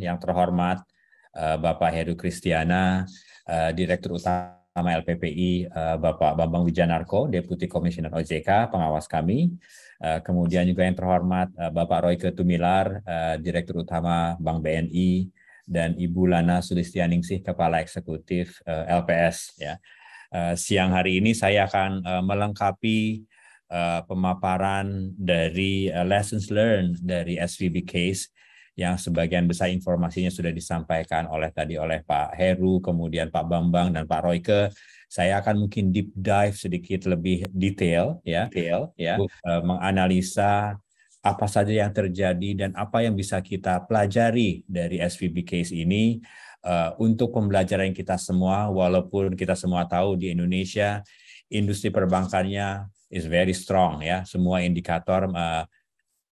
yang terhormat eh, Bapak Heru Kristiana, eh, Direktur Utama LPPI eh, Bapak Bambang Wijanarko, Deputi Komisioner OJK, pengawas kami. Kemudian juga yang terhormat Bapak Roy Tumilar, Direktur Utama Bank BNI, dan Ibu Lana Sulistianingsih, Kepala Eksekutif LPS. Ya. Siang hari ini saya akan melengkapi pemaparan dari lessons learned dari SVB case yang sebagian besar informasinya sudah disampaikan oleh tadi oleh Pak Heru, kemudian Pak Bambang dan Pak Royke. Saya akan mungkin deep dive sedikit lebih detail ya, detail ya, eh, menganalisa apa saja yang terjadi dan apa yang bisa kita pelajari dari SVB case ini uh, untuk pembelajaran kita semua walaupun kita semua tahu di Indonesia industri perbankannya is very strong ya semua indikator uh,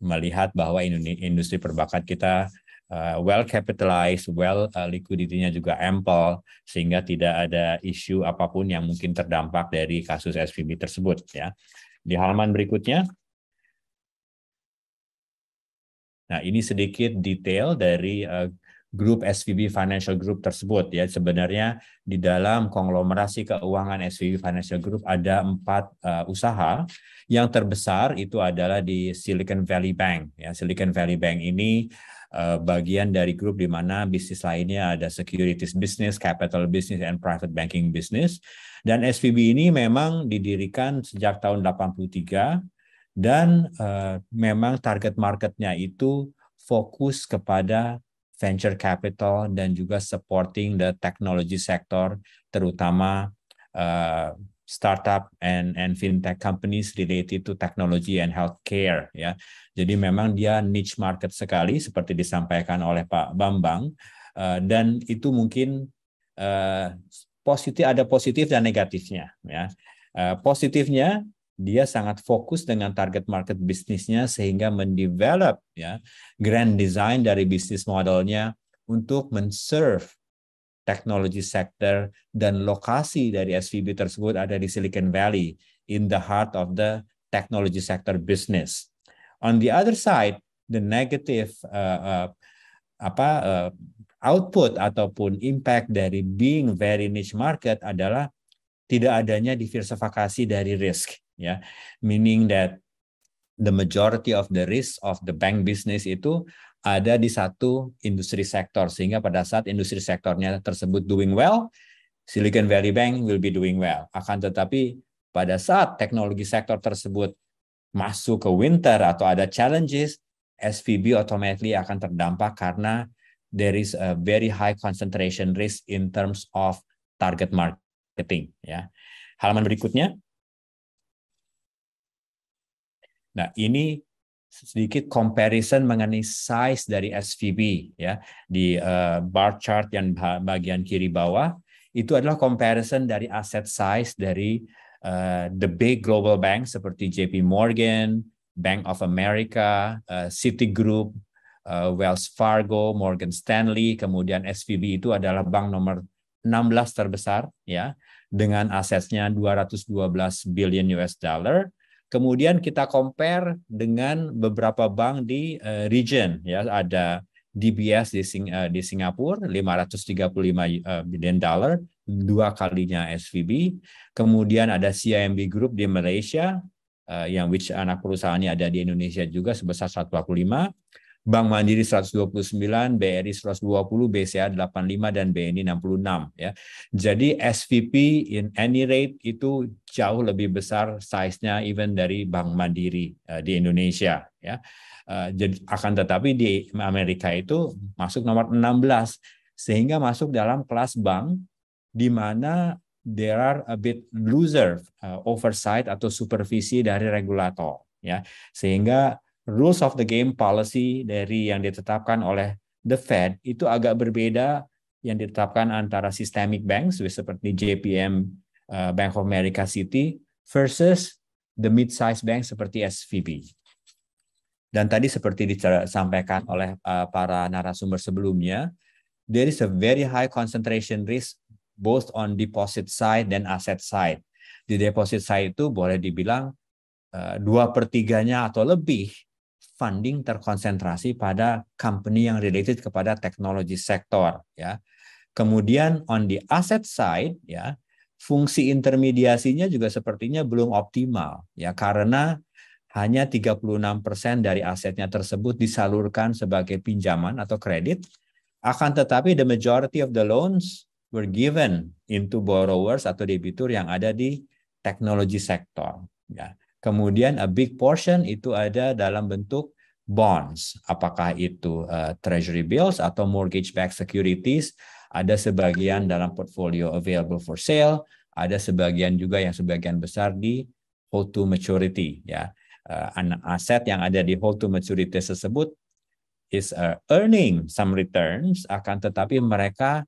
melihat bahwa industri perbakat kita uh, well capitalized, well uh, liquidity-nya juga ample sehingga tidak ada isu apapun yang mungkin terdampak dari kasus SVB tersebut ya. Di halaman berikutnya Nah, ini sedikit detail dari uh, grup SVB Financial Group tersebut ya sebenarnya di dalam konglomerasi keuangan SVB Financial Group ada empat uh, usaha yang terbesar itu adalah di Silicon Valley Bank ya Silicon Valley Bank ini uh, bagian dari grup di mana bisnis lainnya ada securities business, capital business and private banking business dan SVB ini memang didirikan sejak tahun 83 dan uh, memang target marketnya itu fokus kepada venture capital dan juga supporting the technology sector terutama uh, startup and and fintech companies related to technology and healthcare ya. Jadi memang dia niche market sekali seperti disampaikan oleh Pak Bambang uh, dan itu mungkin uh, positif ada positif dan negatifnya ya. Uh, positifnya dia sangat fokus dengan target market bisnisnya sehingga mendevelop ya grand design dari bisnis modelnya untuk menserve teknologi sektor dan lokasi dari SVB tersebut ada di Silicon Valley in the heart of the technology sector business. On the other side, the negative uh, uh, apa uh, output ataupun impact dari being very niche market adalah tidak adanya diversifikasi dari risk ya meaning that the majority of the risk of the bank business itu ada di satu industri sektor sehingga pada saat industri sektornya tersebut doing well Silicon Valley Bank will be doing well akan tetapi pada saat teknologi sektor tersebut masuk ke winter atau ada challenges SVB automatically akan terdampak karena there is a very high concentration risk in terms of target marketing ya halaman berikutnya Nah, ini sedikit comparison mengenai size dari SVB ya di eh, bar chart yang bagian kiri bawah itu adalah comparison dari asset size dari uh, the big global bank seperti JP Morgan, Bank of America, uh, Citigroup, uh, Wells Fargo, Morgan Stanley, kemudian SVB itu adalah bank nomor 16 terbesar ya dengan asetnya 212 billion US dollar Kemudian kita compare dengan beberapa bank di uh, region ya ada DBS di, Sing, uh, di Singapura 535 uh, billion dollar dua kalinya SVB. Kemudian ada CIMB Group di Malaysia uh, yang which anak perusahaannya ada di Indonesia juga sebesar 145. Bank Mandiri 129, BRI 120, BCA 85 dan BNI 66 ya. Jadi SVP in any rate itu jauh lebih besar size-nya even dari Bank Mandiri eh, di Indonesia ya. Eh, jadi akan tetapi di Amerika itu masuk nomor 16 sehingga masuk dalam kelas bank di mana there are a bit loser uh, eh, oversight atau supervisi dari regulator ya sehingga rules of the game policy dari yang ditetapkan oleh the Fed itu agak berbeda yang ditetapkan antara systemic banks seperti JPM, eh, Bank of America City versus the mid-sized bank seperti SVB. Dan tadi seperti disampaikan oleh eh, para narasumber sebelumnya, there is a very high concentration risk both on deposit side dan asset side. Di deposit side itu boleh dibilang eh, dua pertiganya atau lebih funding terkonsentrasi pada company yang related kepada teknologi sektor ya. Kemudian on the asset side ya, fungsi intermediasinya juga sepertinya belum optimal ya karena hanya 36% dari asetnya tersebut disalurkan sebagai pinjaman atau kredit akan tetapi the majority of the loans were given into borrowers atau debitur yang ada di teknologi sektor ya. Kemudian a big portion itu ada dalam bentuk bonds, apakah itu uh, treasury bills atau mortgage backed securities, ada sebagian dalam portfolio available for sale, ada sebagian juga yang sebagian besar di hold to maturity ya. Uh, eh, aset yang ada di hold to maturity tersebut is uh, earning some returns akan tetapi mereka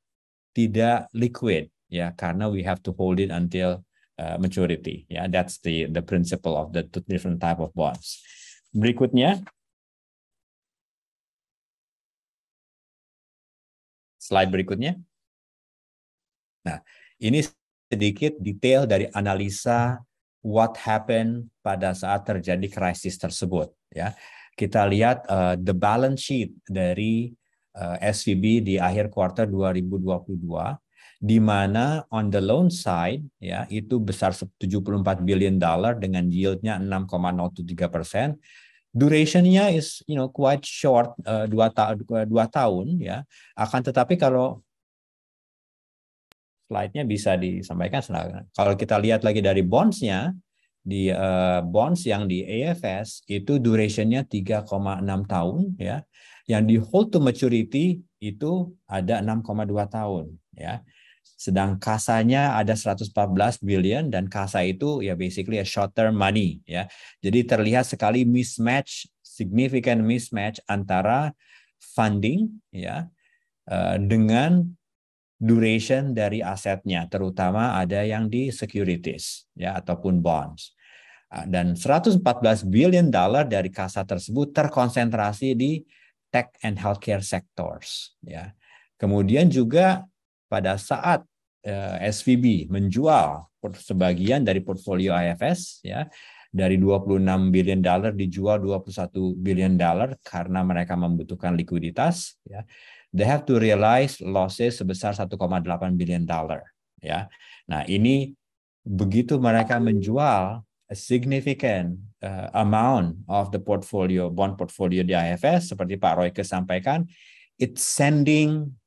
tidak liquid ya karena we have to hold it until Uh, maturity. Ya, yeah, that's the the principle of the two different type of bonds. Berikutnya slide berikutnya. Nah, ini sedikit detail dari analisa what happened pada saat terjadi krisis tersebut ya. Kita lihat uh, the balance sheet dari uh, SVB di akhir kuartal 2022 di mana on the loan side ya itu besar 74 billion dollar dengan yieldnya 6,03 persen. Durationnya is you know quite short uh, dua, ta eh, dua tahun ya. Akan tetapi kalau slide-nya bisa disampaikan Kalau kita lihat lagi dari bonds-nya di uh, bonds yang di AFS itu durationnya 3,6 tahun ya. Yang di hold to maturity itu ada 6,2 tahun ya sedang kasanya ada 114 billion dan kasa itu ya basically a short term money ya. Jadi terlihat sekali mismatch significant mismatch antara funding ya eh, dengan duration dari asetnya terutama ada yang di securities ya ataupun bonds. Ah, dan 114 billion dollar dari kasa tersebut terkonsentrasi di tech and healthcare sectors ya. Kemudian juga pada saat eh, SVB menjual sebagian dari portfolio IFS ya dari 26 billion dollar dijual 21 billion dollar karena mereka membutuhkan likuiditas ya they have to realize losses sebesar 1,8 billion dollar ya nah ini begitu mereka menjual a significant uh, amount of the portfolio bond portfolio di IFS seperti Pak Royke sampaikan it's sending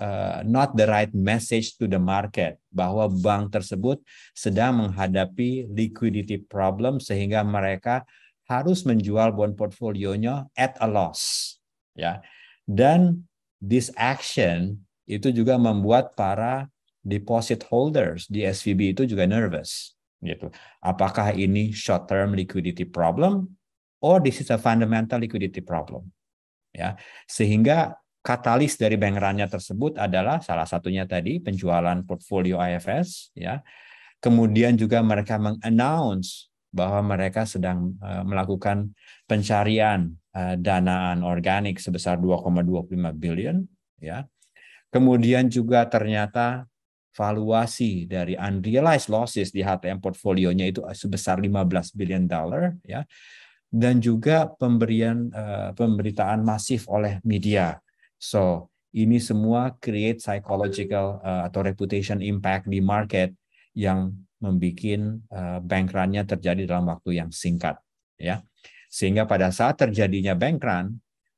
uh, not the right message to the market bahwa bank tersebut sedang menghadapi liquidity problem sehingga mereka harus menjual bond portfolionya at a loss ya dan this action itu juga membuat para deposit holders di SVB itu juga nervous gitu apakah ini short term liquidity problem or this is a fundamental liquidity problem ya sehingga katalis dari bank run-nya tersebut adalah salah satunya tadi penjualan portfolio IFS ya. Kemudian juga mereka mengannounce bahwa mereka sedang eh, melakukan pencarian eh, danaan organik sebesar 2,25 billion ya. Kemudian juga ternyata valuasi dari unrealized losses di HTM portfolionya itu eh, sebesar 15 billion dollar ya. Dan juga pemberian pemberitaan masif oleh media So ini semua create psychological uh, atau reputation impact di market yang membuat uh, bank run-nya terjadi dalam waktu yang singkat ya. Sehingga pada saat terjadinya bank run,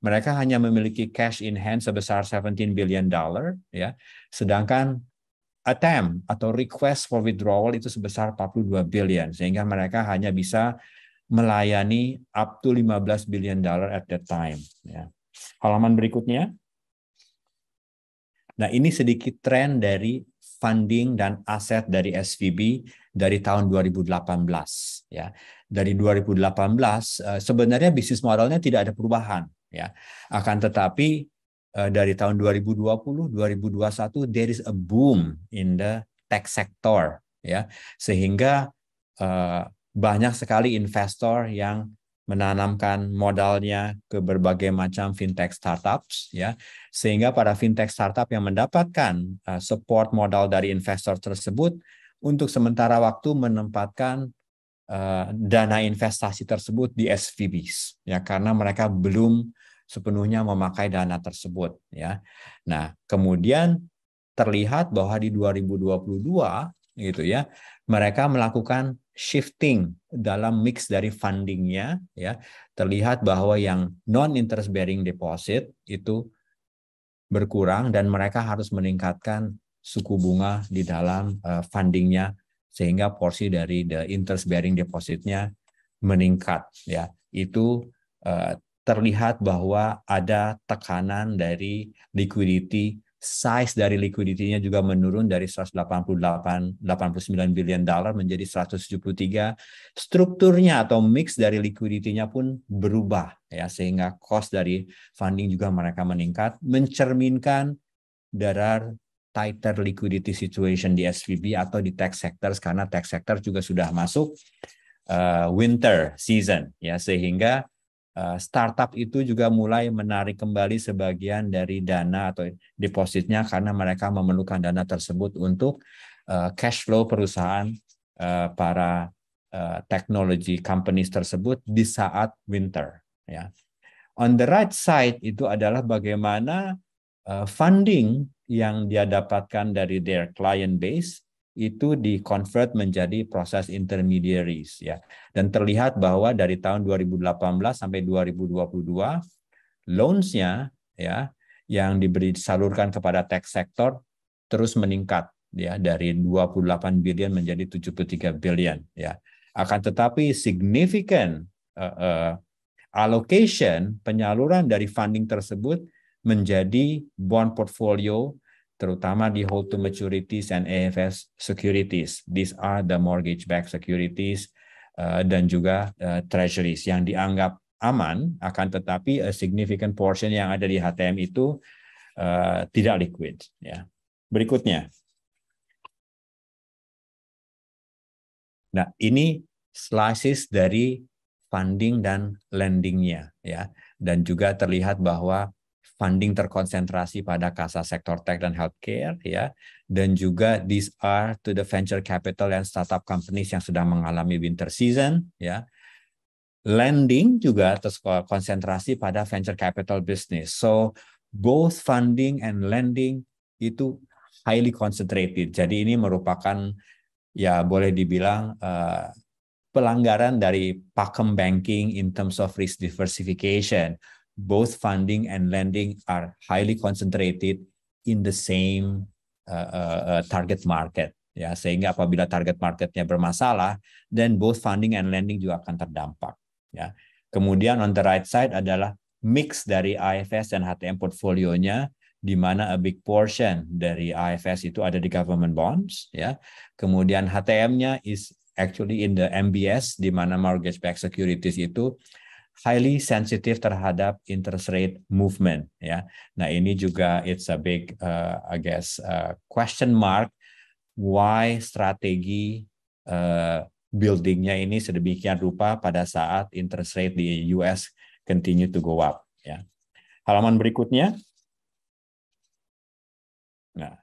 mereka hanya memiliki cash in hand sebesar 17 billion dollar ya. Sedangkan attempt atau request for withdrawal itu sebesar 42 billion sehingga mereka hanya bisa melayani up to 15 billion dollar at that time ya. Halaman berikutnya Nah, ini sedikit tren dari funding dan aset dari SVB dari tahun 2018 ya. Dari 2018 eh, sebenarnya bisnis modalnya tidak ada perubahan ya. Akan tetapi eh, dari tahun 2020 2021 there is a boom in the tech sector ya. Sehingga eh, banyak sekali investor yang menanamkan modalnya ke berbagai macam fintech startups ya sehingga para fintech startup yang mendapatkan uh, support modal dari investor tersebut untuk sementara waktu menempatkan uh, dana investasi tersebut di SVBs ya karena mereka belum sepenuhnya memakai dana tersebut ya. Nah, kemudian terlihat bahwa di 2022 gitu ya. Mereka melakukan shifting dalam mix dari fundingnya ya. Terlihat bahwa yang non interest bearing deposit itu berkurang dan mereka harus meningkatkan suku bunga di dalam eh, fundingnya sehingga porsi dari the interest bearing depositnya meningkat ya. Itu eh, terlihat bahwa ada tekanan dari liquidity size dari liquidity juga menurun dari 188 89 miliar dolar menjadi 173. Strukturnya atau mix dari liquidity pun berubah ya sehingga cost dari funding juga mereka meningkat mencerminkan darar tighter liquidity situation di SVB atau di tech sectors karena tech sector juga sudah masuk uh, winter season ya sehingga Eh, startup itu juga mulai menarik kembali sebagian dari dana atau depositnya karena mereka memerlukan dana tersebut untuk eh, cash flow perusahaan eh, para teknologi companies tersebut di saat winter ya. On the right side itu adalah bagaimana funding yang dia dapatkan dari their client base itu di convert menjadi proses intermediaries ya dan terlihat bahwa dari tahun 2018 sampai 2022 loansnya ya yang diberi salurkan kepada tech sektor terus meningkat ya dari 28 billion menjadi 73 billion ya akan tetapi significant uh, eh, uh, eh, allocation penyaluran dari funding tersebut menjadi bond portfolio terutama di hold to maturities and AFS securities. These are the mortgage-backed securities uh, dan juga uh, treasuries yang dianggap aman, akan tetapi a significant portion yang ada di HTM itu uh, tidak liquid. Ya. Berikutnya. Nah, ini slices dari funding dan lendingnya ya dan juga terlihat bahwa funding terkonsentrasi pada kasa sektor tech dan healthcare ya dan juga these are to the venture capital and startup companies yang sedang mengalami winter season ya lending juga terkonsentrasi pada venture capital business so both funding and lending itu highly concentrated jadi ini merupakan ya boleh dibilang uh, pelanggaran dari pakem banking in terms of risk diversification both funding and lending are highly concentrated in the same uh, uh, uh, target market ya sehingga apabila target marketnya bermasalah then both funding and lending juga akan terdampak ya kemudian on the right side adalah mix dari IFS dan HTM portfolionya di mana a big portion dari IFS itu ada di government bonds ya kemudian HTM-nya is actually in the MBS di mana mortgage backed securities itu highly sensitive terhadap interest rate movement ya. Nah, ini juga it's a big uh, I guess uh, question mark why strategi uh, buildingnya ini sedemikian rupa pada saat interest rate di US continue to go up ya. Halaman berikutnya. Nah,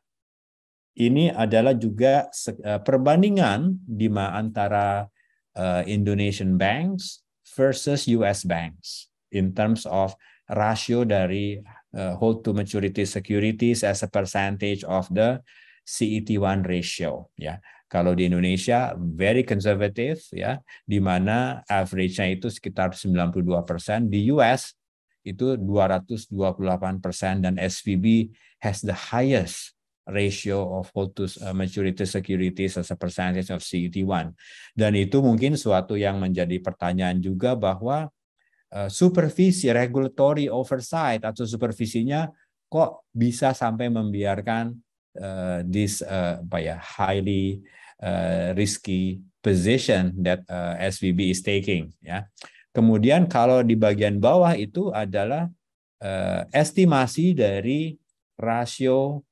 ini adalah juga uh, perbandingan di antara uh, Indonesian banks versus US banks in terms of ratio dari uh, hold to maturity securities as a percentage of the CET1 ratio ya. Kalau di Indonesia very conservative ya, di mana average-nya itu sekitar 92%, di US itu 228% dan SVB has the highest ratio of hold to uh, maturity securities as a percentage of CET1. Dan itu mungkin suatu yang menjadi pertanyaan juga bahwa uh, supervisi regulatory oversight atau supervisinya kok bisa sampai membiarkan uh, this uh, apa ya highly uh, risky position that uh, SVB is taking ya. Kemudian kalau di bagian bawah itu adalah uh, estimasi dari rasio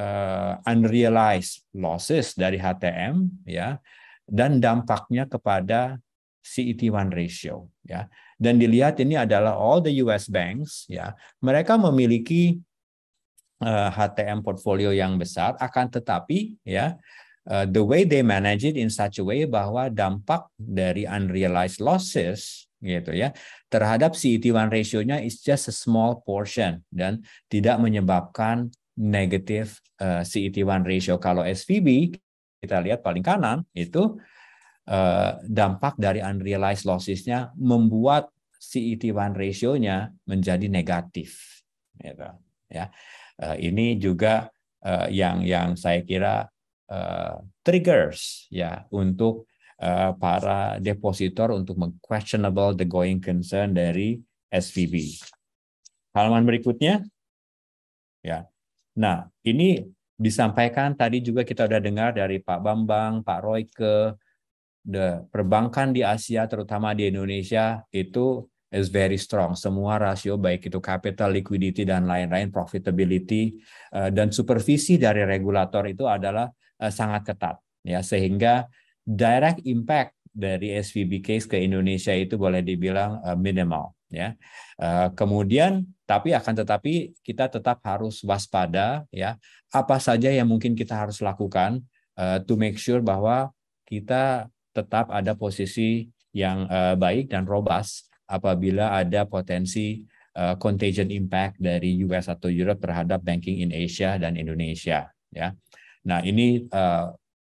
uh, unrealized losses dari HTM ya dan dampaknya kepada CET1 ratio ya. Dan dilihat ini adalah all the US banks ya. Mereka memiliki uh, eh, HTM portfolio yang besar akan tetapi ya Uh, the way they manage it in such a way bahwa dampak dari unrealized losses gitu ya terhadap CET1 ratio-nya is just a small portion dan tidak menyebabkan Negatif uh, eh, CET1 ratio. Kalau SVB kita lihat paling kanan itu uh, dampak dari unrealized lossesnya membuat CET1 ratio-nya menjadi negatif. Gitu. Ya, uh, ini juga uh, yang yang saya kira uh, triggers ya untuk uh, para depositor untuk mengquestionable the going concern dari SVB. Halaman berikutnya, ya Nah, ini disampaikan tadi juga kita sudah dengar dari Pak Bambang, Pak Royke, the perbankan di Asia terutama di Indonesia itu is very strong. Semua rasio baik itu capital, liquidity dan lain-lain, profitability eh, dan supervisi dari regulator itu adalah eh, sangat ketat ya sehingga direct impact dari SVB case ke Indonesia itu boleh dibilang eh, minimal ya. Eh, kemudian tapi akan tetapi kita tetap harus waspada ya apa saja yang mungkin kita harus lakukan eh, to make sure bahwa kita tetap ada posisi yang eh, baik dan robust apabila ada potensi contagion impact dari US atau Europe terhadap banking in Asia dan Indonesia ya. Nah, ini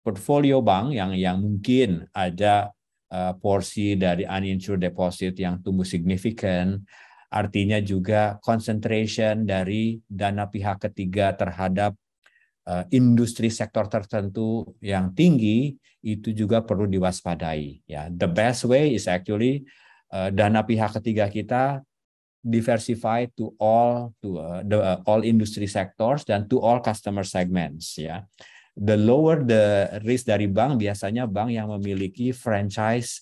portfolio bank yang yang mungkin ada uh, porsi dari uninsured deposit yang tumbuh signifikan, artinya juga concentration dari dana pihak ketiga terhadap uh, industri sektor tertentu yang tinggi itu juga perlu diwaspadai. Ya, the best way is actually uh, dana pihak ketiga kita diversify to all to uh, the, uh, all industry sectors dan to all customer segments ya the lower the risk dari bank biasanya bank yang memiliki franchise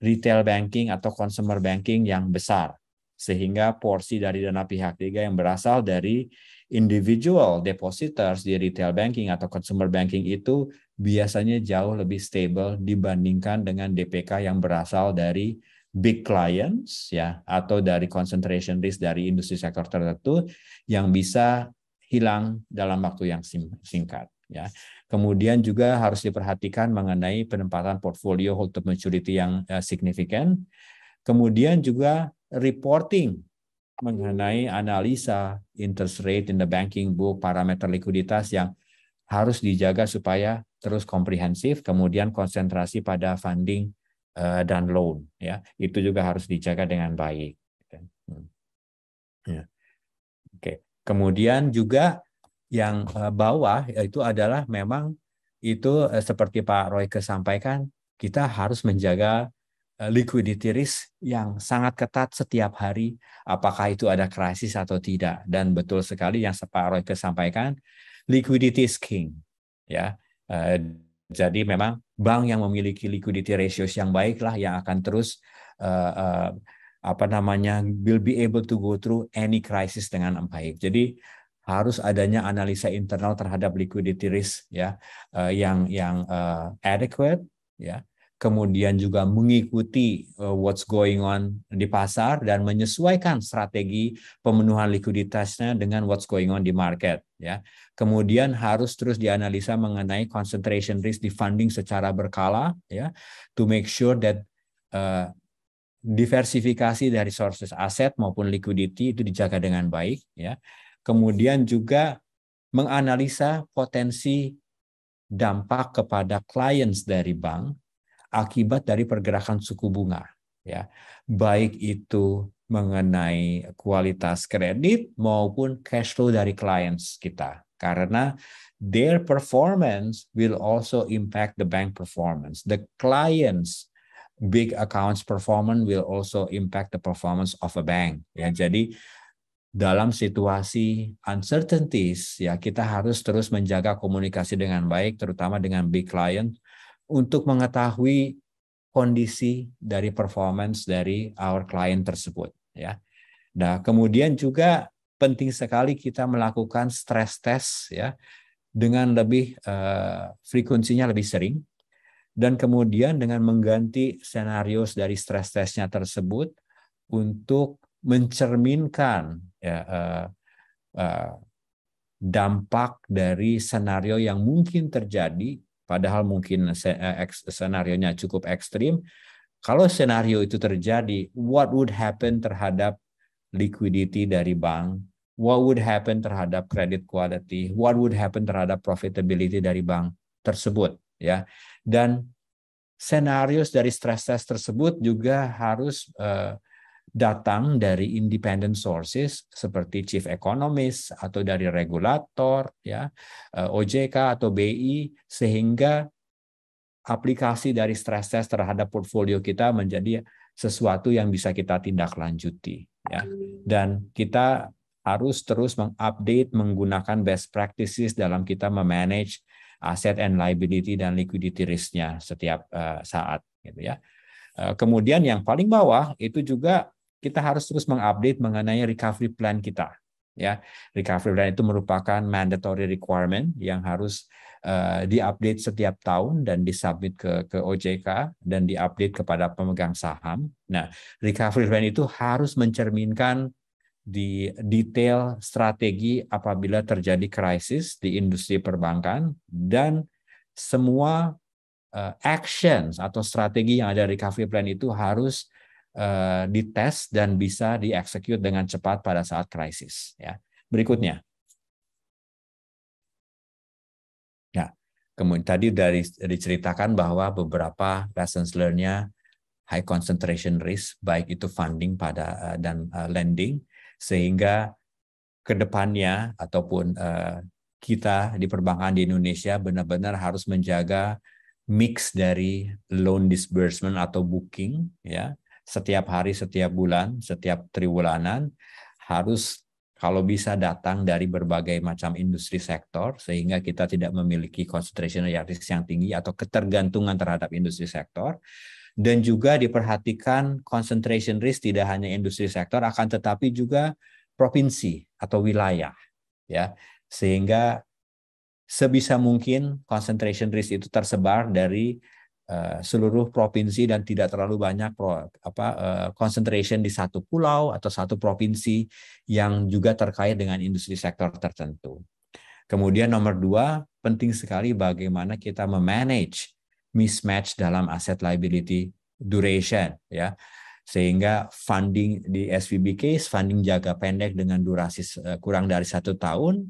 retail banking atau consumer banking yang besar sehingga porsi dari dana pihak ketiga yang berasal dari individual depositors di retail banking atau consumer banking itu biasanya jauh lebih stable dibandingkan dengan DPK yang berasal dari big clients ya atau dari concentration risk dari industri sektor tertentu yang bisa hilang dalam waktu yang singkat ya. Kemudian juga harus diperhatikan mengenai penempatan portfolio hold to maturity yang uh, signifikan. Kemudian juga reporting mengenai analisa interest rate in the banking book, parameter likuiditas yang harus dijaga supaya terus komprehensif, kemudian konsentrasi pada funding uh, dan loan ya. Itu juga harus dijaga dengan baik. Hmm. Ya. Oke. Kemudian juga yang eh, bawah itu adalah memang itu eh, seperti Pak Roy sampaikan kita harus menjaga eh, liquidity risk yang sangat ketat setiap hari apakah itu ada krisis atau tidak dan betul sekali yang Pak Roy sampaikan liquidity is king ya jadi memang bank yang memiliki liquidity ratios yang baiklah yang akan terus apa namanya will be able to go through any crisis dengan baik jadi harus adanya analisa internal terhadap liquidity risk ya eh, yang yang uh, adequate ya kemudian juga mengikuti uh, what's going on di pasar dan menyesuaikan strategi pemenuhan likuiditasnya dengan what's going on di market ya. Kemudian harus terus dianalisa mengenai concentration risk di funding secara berkala ya to make sure that uh, diversifikasi dari sources aset maupun liquidity itu dijaga dengan baik ya kemudian juga menganalisa potensi dampak kepada clients dari bank akibat dari pergerakan suku bunga ya baik itu mengenai kualitas kredit maupun cash flow dari clients kita karena their performance will also impact the bank performance the clients big accounts performance will also impact the performance of a bank ya jadi dalam situasi uncertainties ya kita harus terus menjaga komunikasi dengan baik terutama dengan big client untuk mengetahui kondisi dari performance dari our client tersebut ya. Nah, kemudian juga penting sekali kita melakukan stress test ya dengan lebih uh, frekuensinya lebih sering dan kemudian dengan mengganti skenario dari stress testnya tersebut untuk mencerminkan ya, uh, uh, dampak dari senario yang mungkin terjadi, padahal mungkin eh, senario nya cukup ekstrim. Kalau senario itu terjadi, what would happen terhadap liquidity dari bank? What would happen terhadap credit quality? What would happen terhadap profitability dari bank tersebut? Ya, dan senario dari stress test tersebut juga harus uh, datang dari independent sources seperti chief economist atau dari regulator ya eh, OJK atau BI sehingga aplikasi dari stress test terhadap portfolio kita menjadi sesuatu yang bisa kita tindak lanjuti ya dan kita harus terus mengupdate menggunakan best practices dalam kita memanage aset and liability dan liquidity risknya setiap eh, saat gitu ya. Eh, kemudian yang paling bawah itu juga kita harus terus mengupdate mengenai recovery plan kita. Ya, recovery plan itu merupakan mandatory requirement yang harus uh, diupdate setiap tahun dan disubmit ke ke OJK dan diupdate kepada pemegang saham. Nah, recovery plan itu harus mencerminkan di detail strategi apabila terjadi krisis di industri perbankan dan semua uh, actions atau strategi yang ada recovery plan itu harus Eh, dites dan bisa dieksekut dengan cepat pada saat krisis. Ya. Berikutnya. Ya. Kemudian tadi dari diceritakan bahwa beberapa lessons learn-nya high concentration risk baik itu funding pada eh, dan eh, lending sehingga kedepannya ataupun kita di perbankan di Indonesia benar-benar harus menjaga mix dari loan disbursement atau booking ya setiap hari, setiap bulan, setiap triwulanan harus kalau bisa datang dari berbagai macam industri sektor sehingga kita tidak memiliki concentration risk yang tinggi atau ketergantungan terhadap industri sektor dan juga diperhatikan concentration risk tidak hanya industri sektor akan tetapi juga provinsi atau wilayah ya sehingga sebisa mungkin concentration risk itu tersebar dari Eh, seluruh provinsi dan tidak terlalu banyak pro, apa eh, concentration di satu pulau atau satu provinsi yang juga terkait dengan industri sektor tertentu. Kemudian nomor dua, penting sekali bagaimana kita memanage mismatch dalam asset liability duration ya sehingga funding di SVB case funding jaga pendek dengan durasi eh, kurang dari satu tahun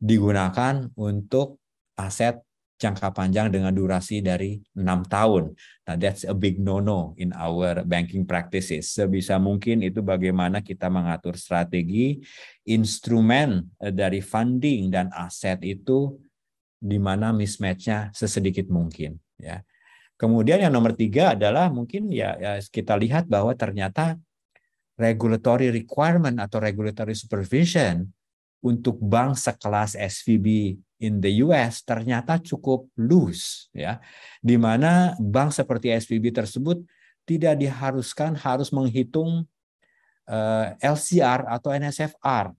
digunakan untuk aset jangka panjang dengan durasi dari enam tahun. Nah, that's a big no-no in our banking practices. Sebisa mungkin itu bagaimana kita mengatur strategi, instrumen eh, dari funding dan aset itu di mana mismatchnya sesedikit mungkin. Ya. Kemudian yang nomor tiga adalah mungkin ya, ya kita lihat bahwa ternyata regulatory requirement atau regulatory supervision untuk bank sekelas SVB in the US ternyata cukup loose ya di mana bank seperti SPB tersebut tidak diharuskan harus menghitung uh, eh, LCR atau NSFR.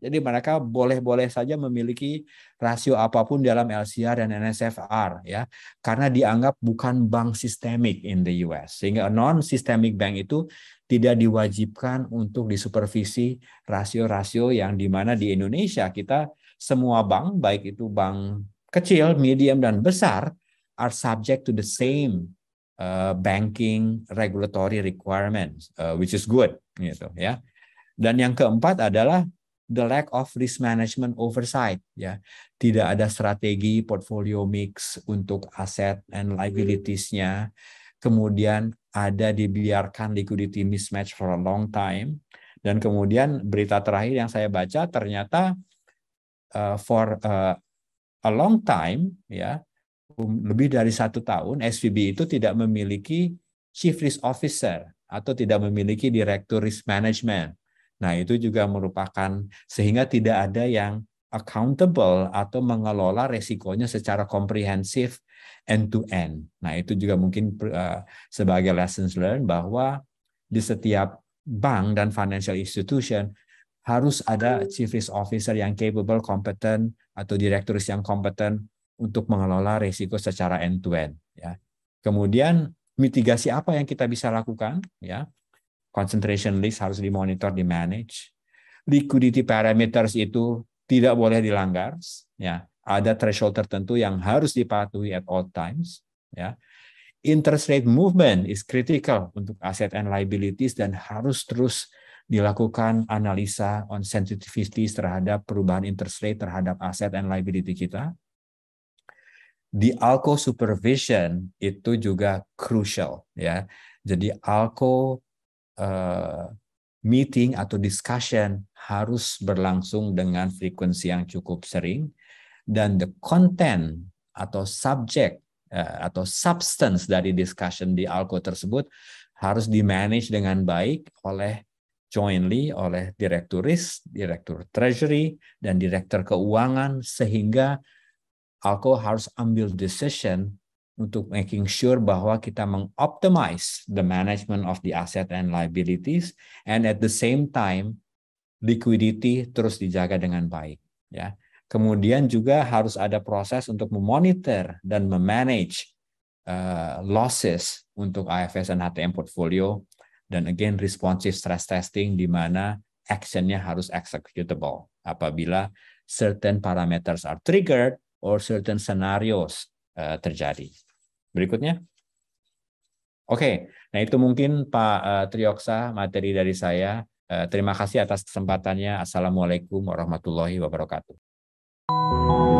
Jadi mereka boleh-boleh saja memiliki rasio apapun dalam LCR dan NSFR ya karena dianggap bukan bank sistemik in the US sehingga non systemic bank itu tidak diwajibkan untuk disupervisi rasio-rasio yang di mana di Indonesia kita semua bank, baik itu bank kecil, medium, dan besar, are subject to the same uh, banking regulatory requirements, uh, which is good, gitu ya. Dan yang keempat adalah the lack of risk management oversight ya tidak ada strategi portfolio mix untuk aset and liabilitiesnya kemudian ada dibiarkan liquidity mismatch for a long time dan kemudian berita terakhir yang saya baca ternyata uh, for uh, a long time, ya um, lebih dari satu tahun, SVB itu tidak memiliki chief risk officer atau tidak memiliki direktur risk management. Nah itu juga merupakan sehingga tidak ada yang accountable atau mengelola resikonya secara komprehensif end to end. Nah, itu juga mungkin uh, sebagai lessons learned bahwa di setiap bank dan financial institution harus ada chief risk officer yang capable, kompeten, atau direkturis yang kompeten untuk mengelola risiko secara end to end. Ya. Kemudian mitigasi apa yang kita bisa lakukan? Ya, concentration list harus dimonitor, di manage. Liquidity parameters itu tidak boleh dilanggar. Ya, ada threshold tertentu yang harus dipatuhi at all times. Ya, interest rate movement is critical untuk aset and liabilities dan harus terus dilakukan analisa on sensitivity terhadap perubahan interest rate terhadap aset and liability kita. Di ALCO supervision itu juga crucial ya. Jadi ALCO uh, meeting atau discussion harus berlangsung dengan frekuensi yang cukup sering dan the content atau subject uh, atau substance dari discussion di ALCO tersebut harus di manage dengan baik oleh jointly oleh Direktur Risk, Direktur Treasury, dan Direktur Keuangan sehingga Alko harus ambil decision untuk making sure bahwa kita mengoptimize the management of the asset and liabilities and at the same time liquidity terus dijaga dengan baik ya. Kemudian juga harus ada proses untuk memonitor dan memanage uh, losses untuk IFS dan HTM portfolio dan again responsive stress testing di mana actionnya harus executable apabila certain parameters are triggered or certain scenarios uh, terjadi. Berikutnya. Oke, okay. nah itu mungkin Pak uh, Trioksa materi dari saya. Uh, terima kasih atas kesempatannya. Assalamualaikum warahmatullahi wabarakatuh.